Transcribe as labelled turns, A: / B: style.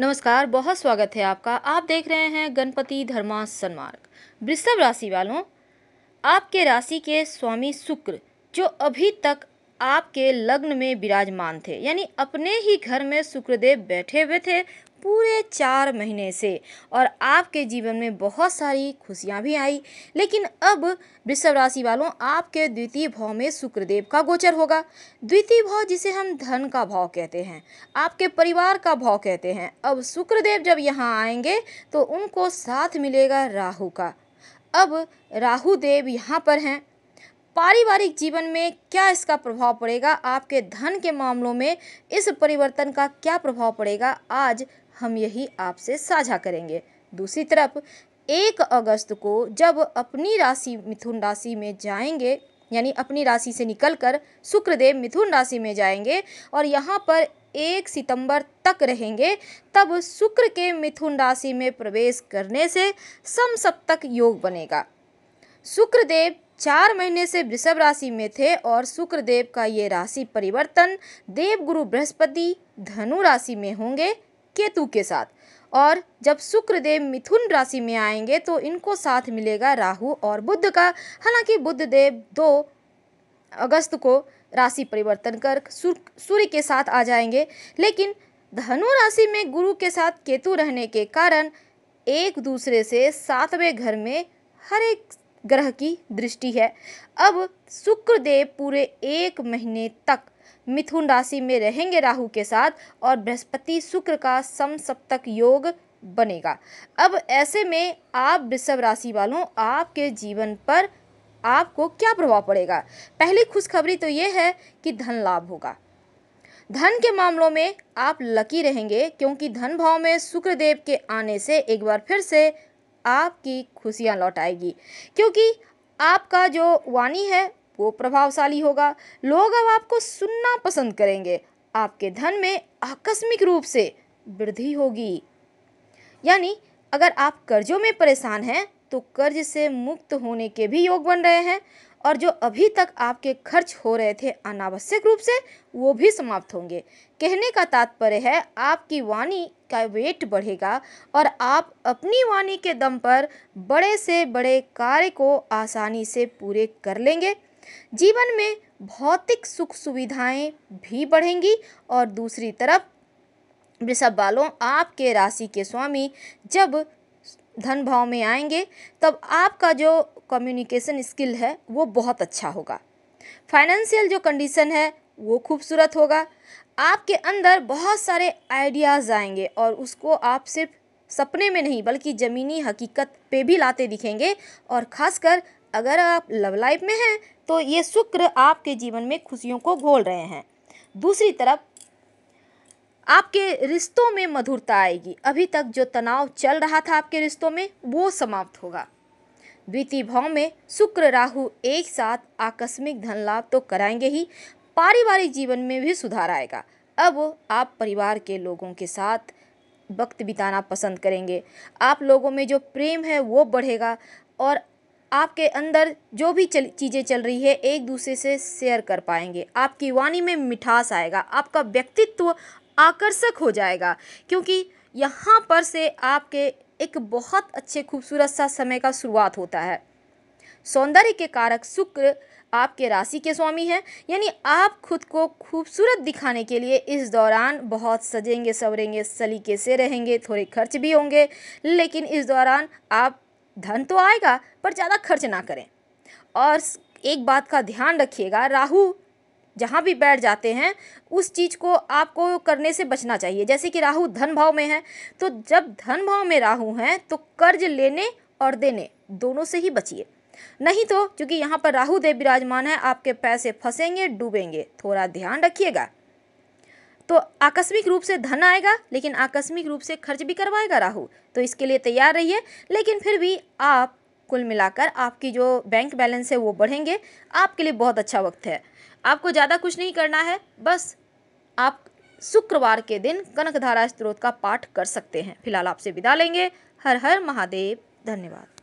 A: नमस्कार बहुत स्वागत है आपका आप देख रहे हैं गणपति धर्मा सन्मार्ग वृषभ राशि वालों आपके राशि के स्वामी शुक्र जो अभी तक आपके लग्न में विराजमान थे यानी अपने ही घर में शुक्रदेव बैठे हुए थे पूरे चार महीने से और आपके जीवन में बहुत सारी खुशियाँ भी आई लेकिन अब वृषभ राशि वालों आपके द्वितीय भाव में शुक्रदेव का गोचर होगा द्वितीय भाव जिसे हम धन का भाव कहते हैं आपके परिवार का भाव कहते हैं अब शुक्रदेव जब यहाँ आएंगे तो उनको साथ मिलेगा राहु का अब राहु देव यहाँ पर हैं पारिवारिक जीवन में क्या इसका प्रभाव पड़ेगा आपके धन के मामलों में इस परिवर्तन का क्या प्रभाव पड़ेगा आज हम यही आपसे साझा करेंगे दूसरी तरफ एक अगस्त को जब अपनी राशि मिथुन राशि में जाएंगे यानी अपनी राशि से निकलकर शुक्रदेव मिथुन राशि में जाएंगे और यहाँ पर एक सितंबर तक रहेंगे तब शुक्र के मिथुन राशि में प्रवेश करने से समसप्तक योग बनेगा शुक्रदेव चार महीने से वृषभ राशि में थे और शुक्र देव का ये राशि परिवर्तन देवगुरु बृहस्पति धनु राशि में होंगे केतु के साथ और जब शुक्र देव मिथुन राशि में आएंगे तो इनको साथ मिलेगा राहु और बुद्ध का हालांकि बुद्ध देव दो अगस्त को राशि परिवर्तन कर सूर्य के साथ आ जाएंगे लेकिन धनु राशि में गुरु के साथ केतु रहने के कारण एक दूसरे से सातवें घर में हर एक ग्रह की दृष्टि है अब शुक्रदेव पूरे एक महीने तक मिथुन राशि में रहेंगे राहु के साथ और बृहस्पति शुक्र का समसप्तक योग बनेगा अब ऐसे में आप वृषभ राशि वालों आपके जीवन पर आपको क्या प्रभाव पड़ेगा पहली खुशखबरी तो ये है कि धन लाभ होगा धन के मामलों में आप लकी रहेंगे क्योंकि धन भाव में शुक्रदेव के आने से एक बार फिर से आपकी खुशियाँ लौट आएगी क्योंकि आपका जो वाणी है वो प्रभावशाली होगा लोग अब आपको सुनना पसंद करेंगे आपके धन में आकस्मिक रूप से वृद्धि होगी यानी अगर आप कर्जों में परेशान हैं तो कर्ज से मुक्त होने के भी योग बन रहे हैं और जो अभी तक आपके खर्च हो रहे थे अनावश्यक रूप से वो भी समाप्त होंगे कहने का तात्पर्य है आपकी वाणी का वेट बढ़ेगा और आप अपनी वाणी के दम पर बड़े से बड़े कार्य को आसानी से पूरे कर लेंगे जीवन में भौतिक सुख सुविधाएं भी बढ़ेंगी और दूसरी तरफ वृषभ बालों आपके राशि के स्वामी जब धन भाव में आएंगे तब आपका जो कम्युनिकेशन स्किल है वो बहुत अच्छा होगा फाइनेंशियल जो कंडीशन है वो खूबसूरत होगा आपके अंदर बहुत सारे आइडियाज़ आएंगे और उसको आप सिर्फ सपने में नहीं बल्कि ज़मीनी हकीकत पे भी लाते दिखेंगे और ख़ासकर अगर आप लव लाइफ में हैं तो ये शुक्र आपके जीवन में खुशियों को घोल रहे हैं दूसरी तरफ आपके रिश्तों में मधुरता आएगी अभी तक जो तनाव चल रहा था आपके रिश्तों में वो समाप्त होगा द्वितीय भाव में शुक्र राहु एक साथ आकस्मिक धन लाभ तो कराएंगे ही पारिवारिक जीवन में भी सुधार आएगा अब आप परिवार के लोगों के साथ वक्त बिताना पसंद करेंगे आप लोगों में जो प्रेम है वो बढ़ेगा और आपके अंदर जो भी चल, चीज़ें चल रही है एक दूसरे से शेयर कर पाएंगे आपकी वाणी में मिठास आएगा आपका व्यक्तित्व आकर्षक हो जाएगा क्योंकि यहाँ पर से आपके एक बहुत अच्छे खूबसूरत सा समय का शुरुआत होता है सौंदर्य के कारक शुक्र आपके राशि के स्वामी हैं यानी आप खुद को खूबसूरत दिखाने के लिए इस दौरान बहुत सजेंगे सवरेंगे सलीके से रहेंगे थोड़े खर्च भी होंगे लेकिन इस दौरान आप धन तो आएगा पर ज़्यादा खर्च ना करें और एक बात का ध्यान रखिएगा राहु जहाँ भी बैठ जाते हैं उस चीज़ को आपको करने से बचना चाहिए जैसे कि राहु धन भाव में है तो जब धन भाव में राहु हैं तो कर्ज लेने और देने दोनों से ही बचिए नहीं तो क्योंकि यहाँ पर राहु देव विराजमान है आपके पैसे फंसेंगे डूबेंगे थोड़ा ध्यान रखिएगा तो आकस्मिक रूप से धन आएगा लेकिन आकस्मिक रूप से खर्च भी करवाएगा राहु तो इसके लिए तैयार रहिए लेकिन फिर भी आप कुल मिलाकर आपकी जो बैंक बैलेंस है वो बढ़ेंगे आपके लिए बहुत अच्छा वक्त है आपको ज़्यादा कुछ नहीं करना है बस आप शुक्रवार के दिन कनकधारा स्त्रोत का पाठ कर सकते हैं फिलहाल आपसे विदा लेंगे हर हर महादेव धन्यवाद